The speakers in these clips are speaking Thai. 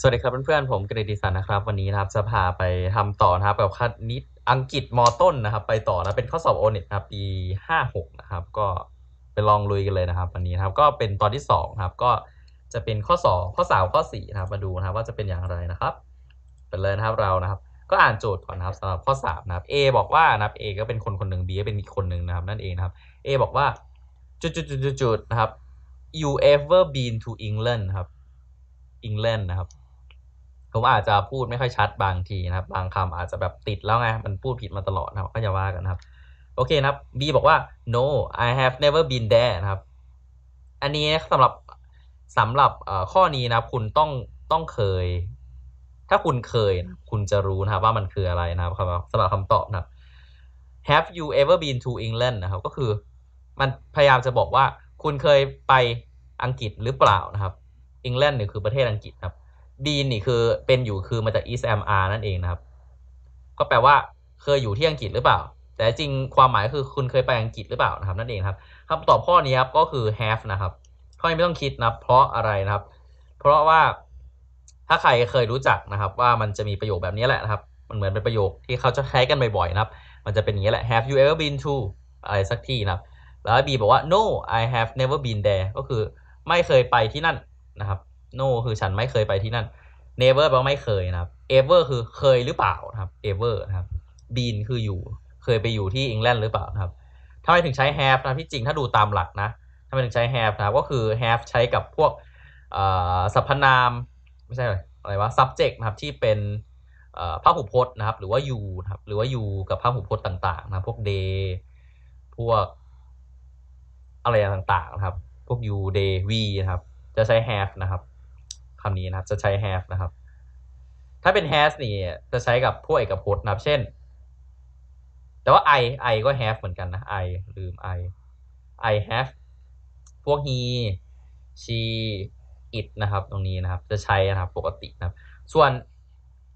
สวัสดีครับเพื่อนๆผมกีดิสันนะครับวันนี้นะครับจะพาไปทำต่อนะครับกับคณิตอังกฤษมต้นนะครับ ไปต่อนะเป็นข้อสอบโอเน็ตครับปีห้าหกนะครับ ก็ไปลองลุยกันเลยนะครับวันนี้นะครับก็เป็นตอนที่สองครับก็จะเป็นข้อสองข้อสาวข้อสี่นะครับ มาดูนะครับว่าจะเป็นอย่างไรนะครับไปเลยนะครับเรานะครับ ก็อ่านโจทย์ก่อนนะครับสำหรับข้อสามนะครับ A บอกว่านะครับ A ก็เป็นคนคนหนึ่ง B ก็เป็นอีกคนหนึ่งนะครับนั่นเองนะครับ A บอกว่า จุดจจุุดดจุดนะครับ you ever been to England ครับ England นะครับผมอาจจะพูดไม่ค่อยชัดบางทีนะครับบางคำอาจจะแบบติดแล้วไงมันพูดผิดมาตลอดนะครับก็อย่าว่ากันครับโอเคนะครับ B บอกว่า no I have never been there นะครับอันนี้สำหรับสำหรับข้อนี้นะคุณต้องต้องเคย ถ้าคุณเคย คุณจะรู้นะครับ ว่ามันคืออะไรนะครับสำหรับคำตอบนะครับ Have you ever been to England นะครับก็คือ มันพยายามจะบอกว่า คุณเคยไปอังกฤษหรือเปล่านะครับอังกฤษเนี่ยคือประเทศอังกฤษครับดีนนี่คือเป็นอยู่คือมาจาก East MR นั่นเองนะครับ ก็แปลว่าเคยอยู่ที่อังกฤษ หรือเปล่า แต่จริงความหมายคือ คุณเคยไปอังกฤษ หรือเปล่านะครับนั่นเองครับคำตอบข้อนี้ครับก็คือ have นะครับข้อนี้ไม่ต้องคิดนะเพราะอะไรนะครับ เพราะว่าถ้าใครเคยรู้จักนะครับว่ามันจะมีประโยคแบบนี้แหละนะครับมันเหมือนเป็นประโยคที่เขาจะใช้กันบ่อยๆนะครับ มันจะเป็นอย่างนี้แหละ have you ever been to อะไรสักที่นะครับแล้วบีบอกว่า no I have never been there ก็คือ ไม่เคยไปที่นั่นนะครับ no คือฉันไม่เคยไปที่นั่น never แปลว่าไม่เคยนะครับ ever คือเคยหรือเปล่านะครับ ever นะครับ been คืออยู่ เคยไปอยู่ที่อังกฤษหรือเปล่านะครับทำไมถึงใช้ have นะที่จริงถ้าดูตามหลักนะทำไมถึงใช้ have นะครับก็คือ have ใช้กับพวกสรรพนาม ไม่ใช่อะไรวะ subject นะครับ ที่เป็นพหุพจน์นะครับ หรือว่า you นะครับ หรือว่า you กับพหุพจน์ต่าง ๆ นะ พวก day พวก อะไรต่างๆนะครับ พวก you day we นะครับ จะใช้ have นะครับคำนี้นะครับจะใช้ have นะครับ ถ้าเป็น has นี่ จะใช้กับพวกเอกพจน์นะครับ เช่น แต่ว่า I I ก็ have เหมือนกันนะ I ลืม I I have พวก he she it นะครับ ตรงนี้นะครับจะใช้นะครับปกตินะครับ ส่วน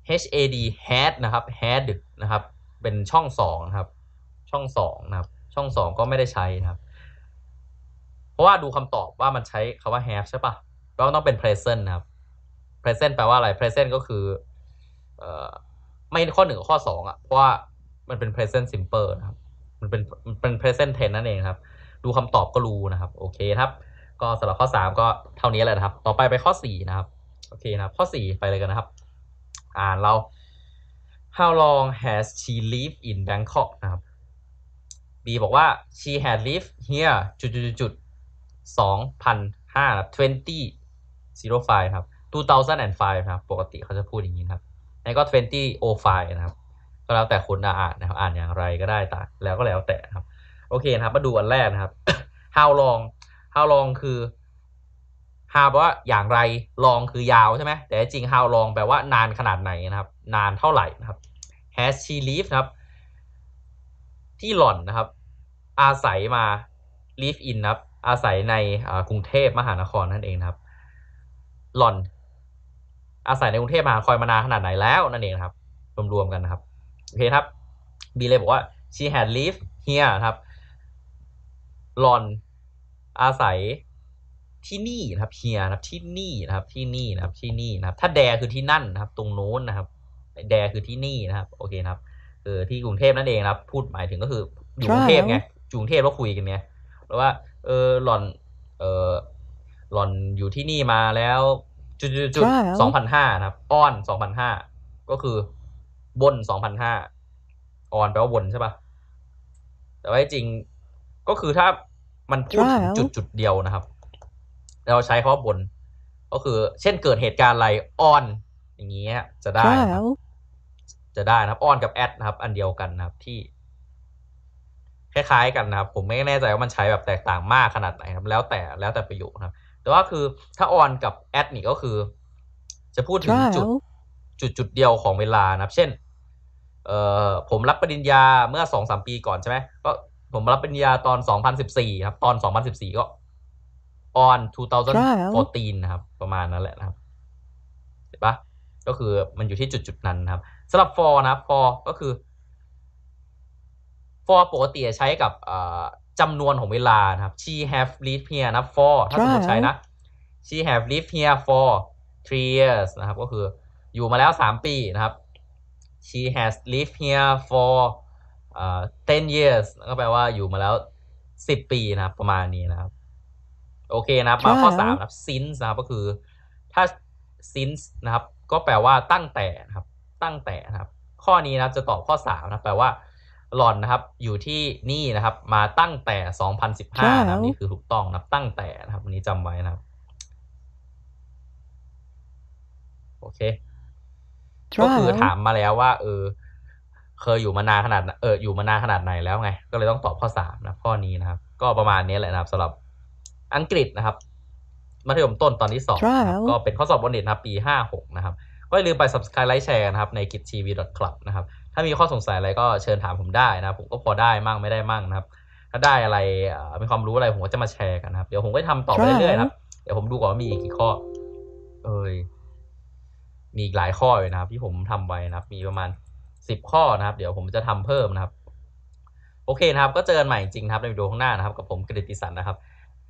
had had นะครับ had นะครับ เป็นช่องสองนะครับ ช่องสองนะครับช่องสองก็ไม่ได้ใช้นะครับ เพราะว่าดูคำตอบว่ามันใช้คำว่า have ใช่ปะ ก็ต้องเป็น present นะครับ present แปลว่า อะไร present ก็คือเอ่อไม่ข้อหนึ่งข้อสองอ่ะเพราะว่ามันเป็น present simple นะครับมันเป็นมันเป็น present tense นั่นเองครับ ดูคำตอบก็รู้นะครับ โอเคครับ ก็สำหรับข้อสามก็เท่านี้แหละนะครับ ต่อไปไปข้อสี่นะครับ โอเคนะครับ ข้อสี่ไปเลยกันนะครับ อ่านเรา how long has she lived in Bangkok นะครับ B บอกว่า she had lived here จุดจุดจุด สองพันห้า twenty zero five ครับ2005ครับ ปกติเขาจะพูดอย่างนี้ครับแล้วก็2005นะครับ ก็แล้วแต่คนอ่านนะครับ อ่านอย่างไรก็ได้แต่แล้วก็แล้วแต่ครับ โอเคนะครับ มาดูอันแรกนะครับ how long how long คือ how แปลว่าอย่างไร long คือยาวใช่ไหมแต่จริง how long แปลว่านานขนาดไหนนะครับ นานเท่าไหร่นะครับ has she lived ครับที่หล่อนนะครับ อาศัยมา live in ครับอาศัยในกรุงเทพมหานครนั่นเองครับ หล่อนอาศัยในกรุงเทพมหานครมานานขนาดไหนแล้วนั่นเองครับรวมๆกันนะครับโอเคครับบีเลยบอกว่า she had lived here ครับหลอนอาศัยที่นี่นะครับ here นะครับที่นี่นะครับ ที่นี่นะครับ ที่นี่นะครับ ถ้าแดคือที่นั่นนะครับ ตรงโน้นนะครับแดคือที่นี่นะครับ โอเคนะครับเออที่กรุงเทพนั่นเองครับ พูดหมายถึงก็คืออยู่กรุงเทพไงกรุงเทพว่าคุยกันไงแล้วว่า เออหลอน เออหลอนอยู่ที่นี่มาแล้วจุดจุดจุดสองพันห้านะครับอ้อนสองพันห้าก็คือ บนสองพันห้าออนแปลว่าบนใช่ปะแต่ว่าจริงก็คือถ้ามันพูดงจุดจุดเดียวนะครับ เราใช้คำว่าบน ก็คือ เช่นเกิดเหตุการณ์อะไรอ้อนอย่างเงี้ยจะได้ครับจะได้นะครับอ้อนกับแอดนะครับอันเดียวกันนะครับ ที่ คล้ายๆ กันนะครับ ผมไม่แน่ใจว่ามันใช้แบบแตกต่างมากขนาดไหนครับแล้วแต่แล้วแต่ประโยคนะครับแต่ว่าคือถ้าออนกับแอดนี่ก็คือ จะพูดถึงจุดจุดจุดเดียวของเวลานะครับ เช่น เอ่อผมรับปริญญาเมื่อสองสามปีก่อนใช่ไหมก็ผมรับปริญญาตอนสองพันสิบสี่ครับ ตอนสองพันสิบสี่ก็ออน2014 นะครับ ประมาณนั้นแหละนะครับเห็นปะก็คือมันอยู่ที่จุดจุดนั้นนะครับสำหรับ for นะคร for ก็คือ for ปกติใช้กับจำนวนของเวลานะครับ she have lived here นะ for ถ้าสมมติใช้นะ she have lived here for three years นะครับ ก็คือ อยู่มาแล้วสามปีนะครับ she has lived here for uh, ten years ก็แปลว่าอยู่มาแล้วสิบปีนะครับ ประมาณนี้นะครับโอเคนะครับมาข้อสามนะครับ since นะครับก็คือ ถ้า since นะครับ ก็แปลว่าตั้งแต่นะครับตั้งแต่นะครับ ข้อนี้นะจะตอบข้อสามนะแปลว่าหล่อนนะครับอยู่ที่นี่นะครับ มาตั้งแต่ 2015นะครับ นี่คือถูกต้องนะตั้งแต่นะครับวันนี้จำไว้นะครับโอเคก็คือถามมาแล้วว่า เออเคยอยู่มานานขนาดเอออยู่มานานขนาดไหนแล้วไง ก็เลยต้องตอบข้อสามนะข้อนี้นะครับ ก็ประมาณนี้แหละนะครับสำหรับอังกฤษนะครับมัธยมต้นตอนที่สองก็เป็นข้อสอบบนเด็ตนะครับปีห้าหกนะครับก็อย่าลืมไป subscribe ไลค์แชร์นะครับในกิจทีวีดอทคลับนะครับถ้ามีข้อสงสัยอะไรก็เชิญถามผมได้นะผมก็พอได้มั่งไม่ได้มั่งนะครับ ถ้าได้อะไรมีความรู้อะไรผมก็จะมาแชร์กันนะครับเดี๋ยวผมก็ทำต่อไปเรื่อยๆนะครับเดี๋ยวผมดูก่อนว่ามีกี่ข้อเอ้ยมีอีกหลายข้อเลยนะครับที่ผมทำไว้นะครับ มีประมาณสิบข้อนะครับ เดี๋ยวผมจะทำเพิ่มนะครับ โอเคนะครับ ก็เจอกันใหม่จริงๆครับ ในวิดีโอข้างหน้านะครับ กับผมกฤติสันนะครับ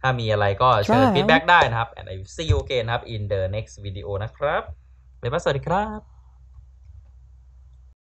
ถ้ามีอะไรก็เชิญฟีดแบ็กได้นะครับ and I see you again ครับ in the next video นะครับบ๊ายบายสวัสดีครับ